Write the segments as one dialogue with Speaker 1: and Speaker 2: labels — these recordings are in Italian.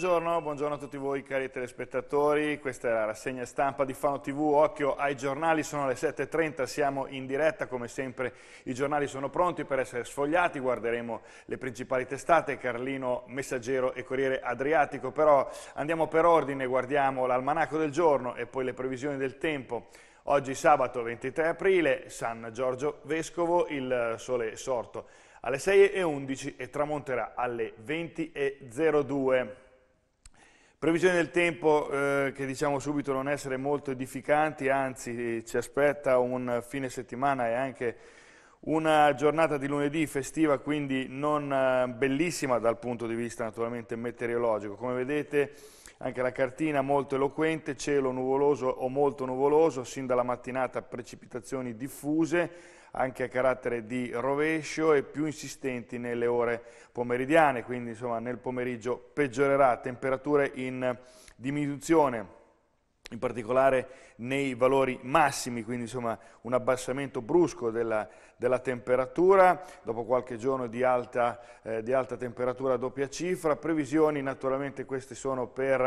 Speaker 1: Buongiorno, buongiorno, a tutti voi cari telespettatori, questa è la rassegna stampa di Fano TV, occhio ai giornali, sono le 7.30, siamo in diretta, come sempre i giornali sono pronti per essere sfogliati, guarderemo le principali testate, Carlino, Messaggero e Corriere Adriatico, però andiamo per ordine, guardiamo l'almanaco del giorno e poi le previsioni del tempo. Oggi sabato 23 aprile, San Giorgio Vescovo, il sole è sorto alle 6.11 e tramonterà alle 20.02. Previsioni del tempo eh, che diciamo subito non essere molto edificanti, anzi eh, ci aspetta un fine settimana e anche una giornata di lunedì festiva, quindi non eh, bellissima dal punto di vista naturalmente meteorologico. Come vedete anche la cartina molto eloquente, cielo nuvoloso o molto nuvoloso, sin dalla mattinata precipitazioni diffuse, anche a carattere di rovescio e più insistenti nelle ore pomeridiane, quindi insomma nel pomeriggio peggiorerà, temperature in diminuzione in particolare nei valori massimi, quindi insomma un abbassamento brusco della, della temperatura, dopo qualche giorno di alta, eh, di alta, temperatura a doppia cifra, previsioni naturalmente queste sono per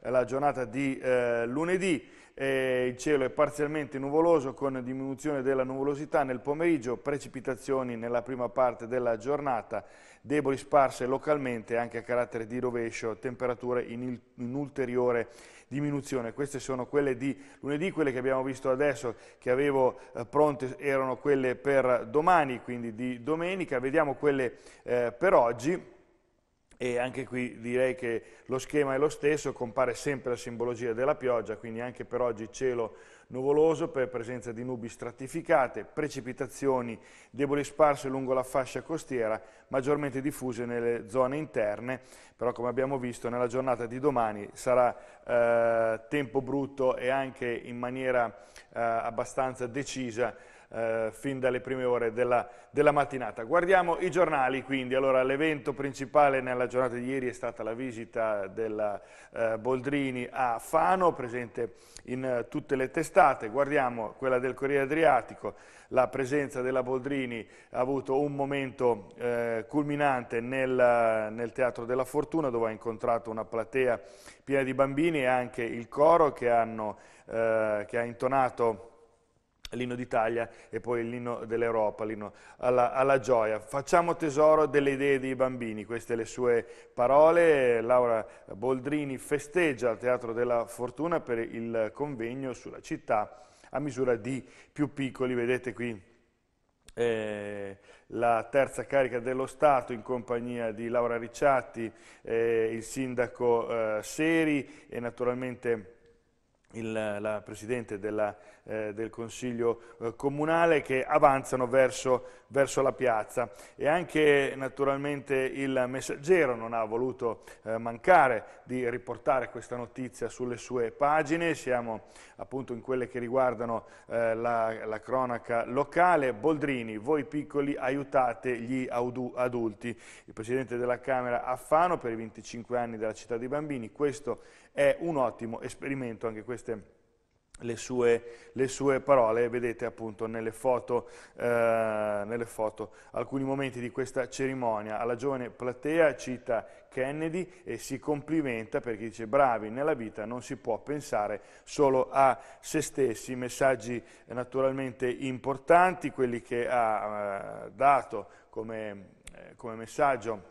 Speaker 1: eh, la giornata di eh, lunedì, eh, il cielo è parzialmente nuvoloso con diminuzione della nuvolosità nel pomeriggio, precipitazioni nella prima parte della giornata, deboli sparse localmente anche a carattere di rovescio, temperature in, in ulteriore diminuzione. Queste sono quelle di lunedì, quelle che abbiamo visto adesso, che avevo eh, pronte, erano quelle per domani, quindi di domenica. Vediamo quelle eh, per oggi e anche qui direi che lo schema è lo stesso, compare sempre la simbologia della pioggia, quindi anche per oggi cielo nuvoloso per presenza di nubi stratificate, precipitazioni deboli sparse lungo la fascia costiera, maggiormente diffuse nelle zone interne, però come abbiamo visto nella giornata di domani sarà eh, tempo brutto e anche in maniera eh, abbastanza decisa eh, fin dalle prime ore della, della, mattinata. Guardiamo i giornali quindi, allora l'evento principale nella giornata di ieri è stata la visita della eh, Boldrini a Fano, presente in eh, tutte le testate, guardiamo quella del Corriere Adriatico, la presenza della Boldrini ha avuto un momento eh, culminante nel, nel, Teatro della Fortuna dove ha incontrato una platea piena di bambini e anche il coro che, hanno, eh, che ha intonato l'inno d'Italia e poi l'inno dell'Europa, l'inno alla, alla, gioia. Facciamo tesoro delle idee dei bambini, queste le sue parole. Laura Boldrini festeggia al Teatro della Fortuna per il convegno sulla città a misura di più piccoli, vedete qui. Eh, la terza carica dello Stato in compagnia di Laura Ricciatti, eh, il sindaco eh, Seri e naturalmente il, la Presidente della, eh, del Consiglio eh, Comunale che avanzano verso, verso, la piazza e anche naturalmente il messaggero non ha voluto eh, mancare di riportare questa notizia sulle sue pagine, siamo appunto in quelle che riguardano eh, la, la, cronaca locale, Boldrini, voi piccoli aiutate gli adulti, il Presidente della Camera Affano per i 25 anni della città dei bambini, questo è è un ottimo esperimento anche queste le sue, le sue, parole, vedete appunto nelle foto, eh, nelle foto, alcuni momenti di questa cerimonia. Alla giovane platea cita Kennedy e si complimenta perché dice bravi nella vita non si può pensare solo a se stessi, messaggi naturalmente importanti, quelli che ha eh, dato come, eh, come messaggio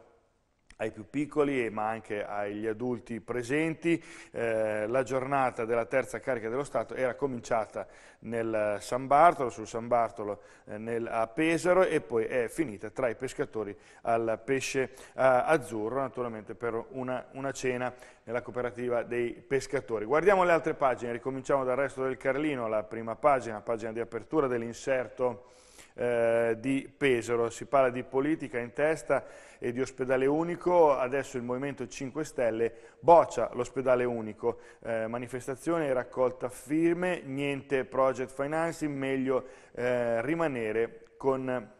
Speaker 1: ai più piccoli ma anche agli adulti presenti. Eh, la giornata della terza carica dello Stato era cominciata nel San Bartolo, sul San Bartolo eh, nel, a Pesaro e poi è finita tra i pescatori al pesce eh, azzurro, naturalmente per una, una cena nella cooperativa dei pescatori. Guardiamo le altre pagine, ricominciamo dal resto del Carlino, la prima pagina, pagina di apertura dell'inserto eh, di Pesaro. Si parla di politica in testa e di ospedale unico, adesso il Movimento 5 Stelle boccia l'ospedale unico. Eh, manifestazione raccolta firme, niente project financing, meglio eh, rimanere con,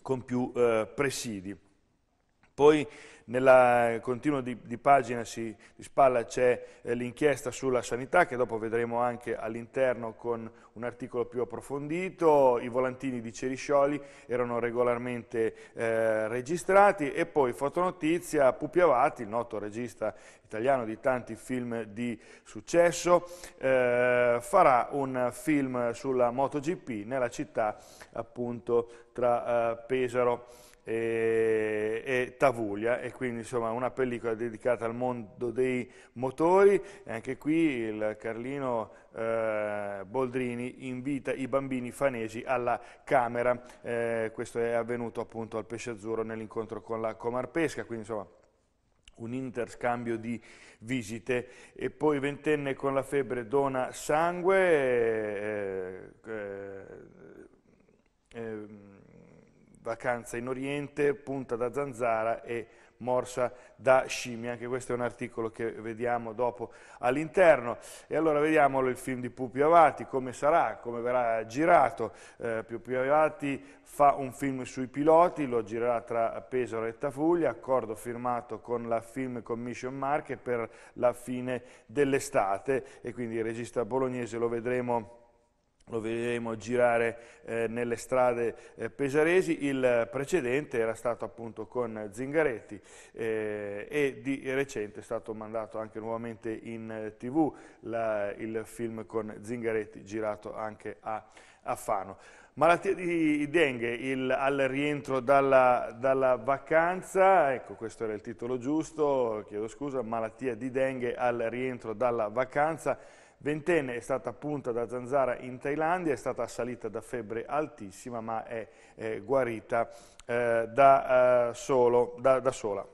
Speaker 1: con più eh, presidi. Poi nel eh, continuo di, di pagina si, di spalla c'è eh, l'inchiesta sulla sanità che dopo vedremo anche all'interno con un articolo più approfondito, i volantini di Ceriscioli erano regolarmente eh, registrati e poi fotonotizia Pupiavati, il noto regista italiano di tanti film di successo, eh, farà un film sulla MotoGP nella città appunto tra eh, Pesaro e, e, Tavuglia e quindi insomma una pellicola dedicata al mondo dei motori e anche qui il Carlino eh, Boldrini invita i bambini fanesi alla Camera eh, questo è avvenuto appunto al Pesce Azzurro nell'incontro con la Comarpesca quindi insomma un interscambio di visite e poi ventenne con la febbre dona sangue eh, eh, eh vacanza in Oriente, punta da zanzara e morsa da scimmia, anche questo è un articolo che vediamo dopo all'interno. E allora vediamo il film di Pupi Avati, come sarà, come verrà girato. Eh, Pupi Avati fa un film sui piloti, lo girerà tra Pesaro e Tafuglia, accordo firmato con la Film Commission Marche per la fine dell'estate e quindi il regista bolognese lo vedremo lo vedremo girare eh, nelle strade eh, pesaresi, il precedente era stato appunto con Zingaretti eh, e di recente è stato mandato anche nuovamente in tv la, il film con Zingaretti girato anche a, a Fano. Malattia di dengue il, al rientro dalla, dalla, vacanza, ecco questo era il titolo giusto, chiedo scusa, malattia di dengue al rientro dalla vacanza, Ventenne è stata punta da zanzara in Thailandia, è stata assalita da febbre altissima ma è eh, guarita eh, da, eh, solo, da, da sola.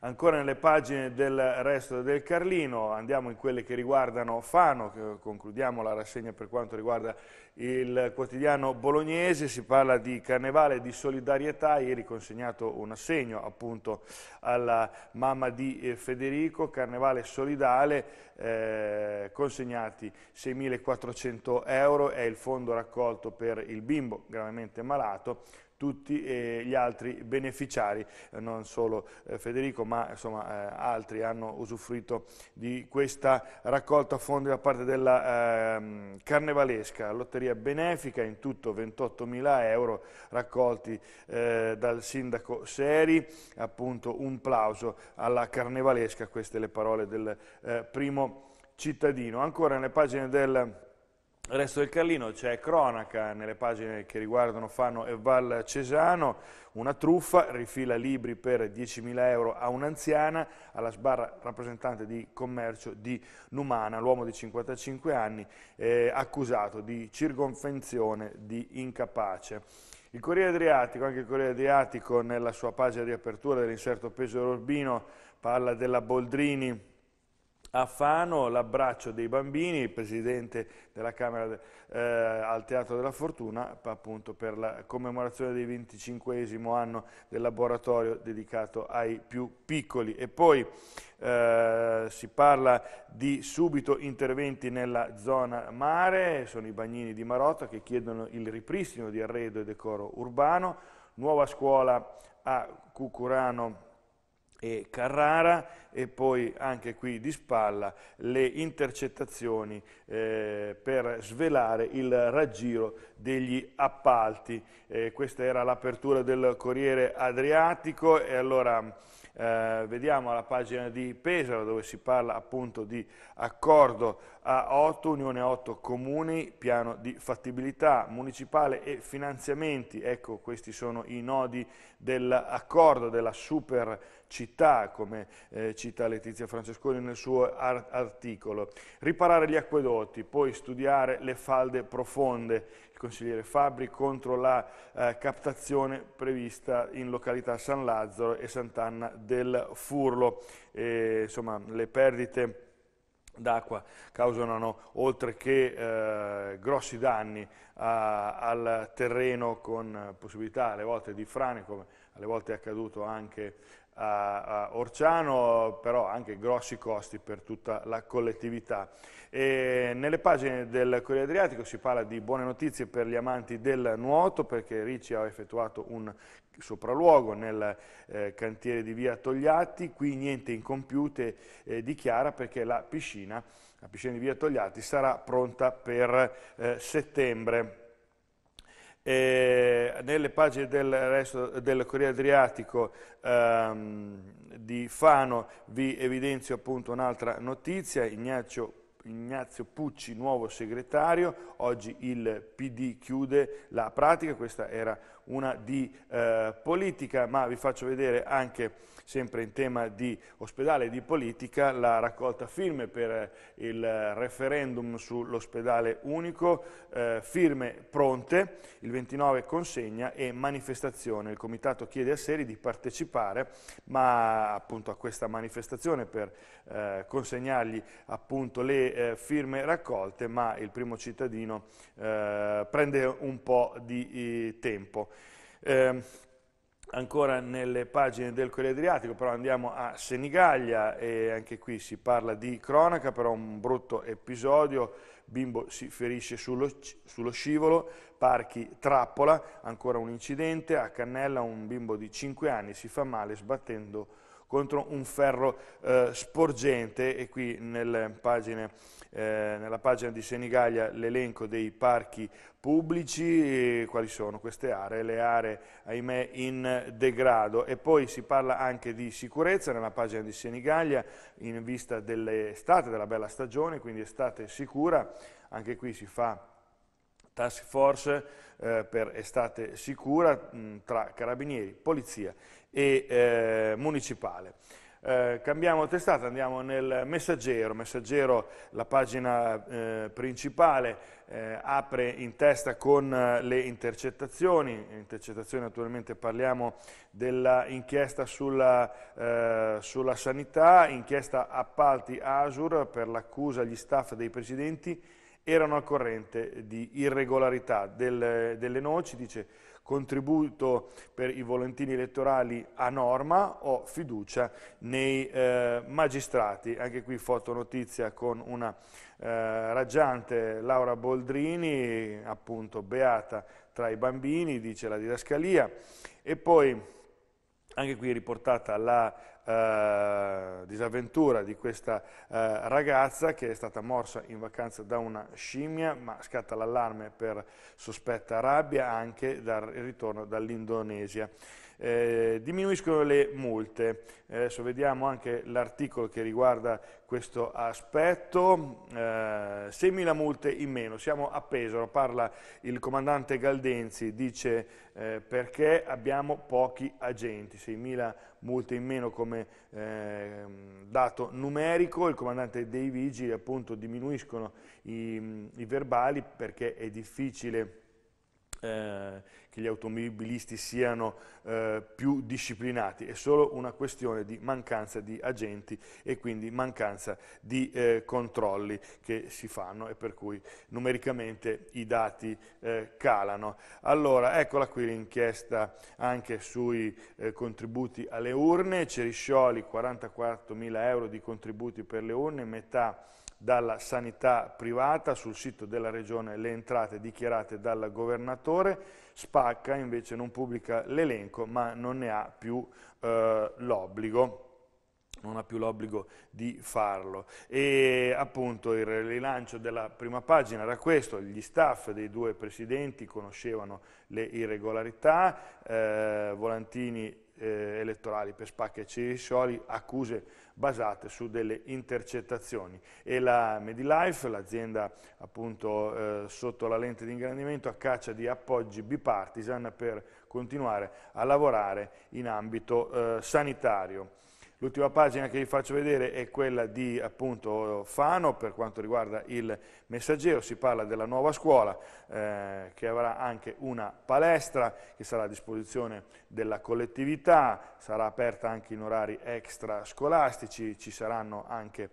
Speaker 1: Ancora nelle pagine del resto del Carlino, andiamo in quelle che riguardano Fano, che concludiamo la rassegna per quanto riguarda il quotidiano bolognese, si parla di carnevale di solidarietà, ieri consegnato un assegno appunto alla mamma di eh, Federico, carnevale solidale, eh, consegnati 6.400 euro, è il fondo raccolto per il bimbo gravemente malato, tutti eh, gli altri beneficiari, eh, non solo eh, Federico ma insomma, altri hanno usufruito di questa raccolta fondi da parte della ehm, Carnevalesca, lotteria benefica in tutto 28 mila euro raccolti dal sindaco Seri, appunto un plauso alla Carnevalesca, queste le parole del primo cittadino. Ancora nelle pagine del il resto del Carlino c'è cronaca nelle pagine che riguardano Fano e Val Cesano, una truffa, rifila libri per 10.000 euro a un'anziana, alla sbarra rappresentante di commercio di Numana, l'uomo di 55 anni eh, accusato di circonfezione di incapace. Il Corriere Adriatico, anche il Corriere Adriatico nella sua pagina di apertura dell'inserto peso dell'Orbino, parla della Boldrini, a Fano l'abbraccio dei bambini, il presidente della Camera eh, al Teatro della Fortuna appunto per la commemorazione del 25 anno del laboratorio dedicato ai più piccoli. E poi eh, si parla di subito interventi nella zona mare, sono i bagnini di Marotta che chiedono il ripristino di arredo e decoro urbano, nuova scuola a Cucurano e Carrara e poi anche qui di spalla le intercettazioni eh, per svelare il raggiro degli appalti. Eh, questa era l'apertura del Corriere Adriatico e allora eh, vediamo la pagina di Pesaro dove si parla appunto di accordo a 8, Unione 8 Comuni, piano di fattibilità municipale e finanziamenti, ecco questi sono i nodi dell'accordo della super città, come eh, cita Letizia Francesconi nel suo art articolo. Riparare gli acquedotti, poi studiare le falde profonde, il consigliere Fabri, contro la eh, captazione prevista in località San Lazzaro e Sant'Anna del Furlo. E, insomma, le perdite d'acqua causano oltre che eh, grossi danni a, al terreno con possibilità alle volte di frane come alle volte è accaduto anche a, Orciano, però anche grossi costi per tutta la collettività. E nelle pagine del Corriere Adriatico si parla di buone notizie per gli amanti del nuoto, perché Ricci ha effettuato un sopralluogo nel eh, cantiere di via Togliatti, qui niente incompiute eh, dichiara perché la piscina, la piscina di via Togliatti sarà pronta per eh, settembre eh, nelle pagine del, resto, del Corriere Adriatico ehm, di Fano vi evidenzio appunto un'altra notizia, Ignazio Ignazio Pucci, nuovo segretario, oggi il PD chiude la pratica, questa era una di eh, politica, ma vi faccio vedere anche, sempre in tema di ospedale e di politica, la raccolta firme per eh, il referendum sull'ospedale unico, eh, firme pronte, il 29 consegna e manifestazione. Il Comitato chiede a Seri di partecipare ma, appunto, a questa manifestazione per eh, consegnargli appunto, le eh, firme raccolte, ma il primo cittadino eh, prende un po' di tempo. Eh, ancora nelle pagine del Corriere Adriatico, però andiamo a Senigallia e anche qui si parla di cronaca, però un brutto episodio, bimbo si ferisce sullo, sullo scivolo, parchi trappola, ancora un incidente, a Cannella un bimbo di 5 anni si fa male sbattendo contro un ferro eh, sporgente e qui nel pagine, eh, nella pagina di Senigallia l'elenco dei parchi pubblici, quali sono queste aree? Le aree, ahimè, in degrado. E poi si parla anche di sicurezza nella pagina di Senigallia in vista dell'estate, della bella stagione, quindi estate sicura, anche qui si fa task force eh, per estate sicura mh, mm, tra carabinieri, polizia e eh, municipale. Eh, cambiamo testata, andiamo nel messaggero, messaggero la pagina eh, principale eh, apre in testa con eh, le intercettazioni, intercettazioni naturalmente parliamo dell'inchiesta sulla, eh, sulla, sanità, inchiesta appalti ASUR per l'accusa agli staff dei presidenti erano a corrente di irregolarità del, delle noci, dice contributo per i volantini elettorali a norma, o fiducia nei eh, magistrati. Anche qui foto notizia con una eh, raggiante Laura Boldrini, appunto beata tra i bambini, dice la didascalia. E poi anche qui riportata la eh, disavventura di questa eh, ragazza che è stata morsa in vacanza da una scimmia, ma scatta l'allarme per sospetta rabbia anche dal ritorno dall'Indonesia. Eh, diminuiscono le multe, eh, adesso vediamo anche l'articolo che riguarda questo aspetto, eh, 6.000 multe in meno, siamo a Pesaro, parla il comandante Galdenzi, dice eh, perché abbiamo pochi agenti, 6.000 multe in meno come eh, dato numerico, il comandante dei vigili appunto diminuiscono i, i verbali perché è difficile eh, che gli automobilisti siano eh, più disciplinati, è solo una questione di mancanza di agenti e quindi mancanza di eh, controlli che si fanno e per cui numericamente i dati eh, calano. Allora, eccola qui l'inchiesta anche sui eh, contributi alle urne, Ceriscioli 44 mila euro di contributi per le urne, metà dalla sanità privata, sul sito della regione le entrate dichiarate dal governatore, Spacca invece non pubblica l'elenco ma non ne ha più eh, l'obbligo non ha più l'obbligo di farlo. E appunto il rilancio della prima pagina era questo, gli staff dei due presidenti conoscevano le irregolarità, eh, volantini eh, elettorali per spacchi e ceriscioli, accuse basate su delle intercettazioni e la Medilife, l'azienda appunto eh, sotto la lente di ingrandimento, a caccia di appoggi bipartisan per continuare a lavorare in ambito eh, sanitario. L'ultima pagina che vi faccio vedere è quella di appunto, Fano per quanto riguarda il messaggero, si parla della nuova scuola eh, che avrà anche una palestra che sarà a disposizione della collettività, sarà aperta anche in orari extrascolastici, ci saranno anche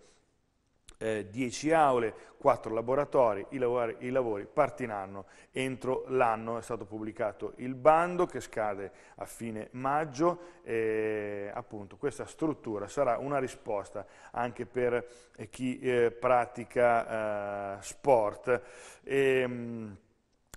Speaker 1: eh, 10 aule, 4 laboratori, i lavori, i lavori partiranno entro l'anno, è stato pubblicato il bando che scade a fine maggio, eh, appunto questa struttura sarà una risposta anche per eh, chi eh, pratica eh, sport. E, ehm,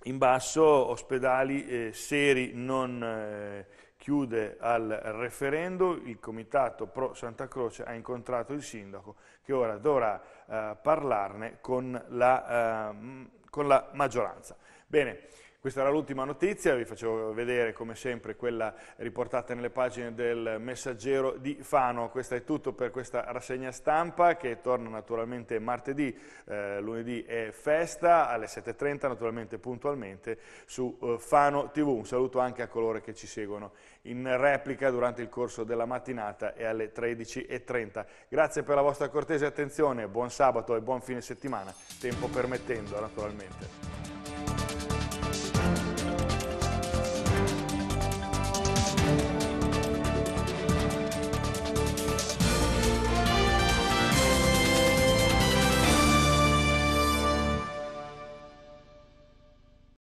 Speaker 1: in basso ospedali eh, seri non chiude al referendum, il comitato pro Santa Croce ha incontrato il sindaco che ora dovrà eh, parlarne con la, eh, con la maggioranza. Bene. Questa era l'ultima notizia, vi faccio vedere come sempre quella riportata nelle pagine del messaggero di Fano. Questo è tutto per questa rassegna stampa che torna naturalmente martedì, eh, lunedì è festa alle 7.30 naturalmente puntualmente su eh, Fano TV. Un saluto anche a coloro che ci seguono in replica durante il corso della mattinata e alle 13.30. Grazie per la vostra cortese attenzione, buon sabato e buon fine settimana, tempo permettendo naturalmente.